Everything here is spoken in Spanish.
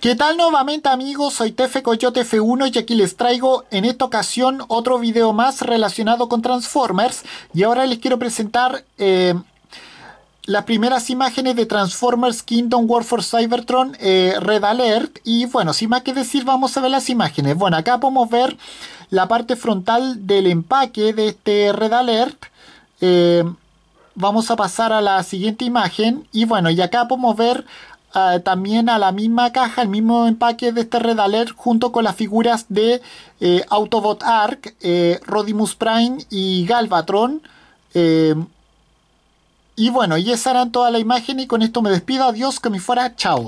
¿Qué tal nuevamente amigos? Soy Tefe Coyote F1 y aquí les traigo en esta ocasión otro video más relacionado con Transformers y ahora les quiero presentar eh, las primeras imágenes de Transformers Kingdom War for Cybertron eh, Red Alert y bueno, sin más que decir vamos a ver las imágenes. Bueno, acá podemos ver la parte frontal del empaque de este Red Alert. Eh, vamos a pasar a la siguiente imagen y bueno, y acá podemos ver Ah, también a la misma caja, el mismo empaque de este Redaler junto con las figuras de eh, Autobot Arc, eh, Rodimus Prime y Galvatron. Eh, y bueno, y esa era toda la imagen y con esto me despido. Adiós, que me fuera. Chao.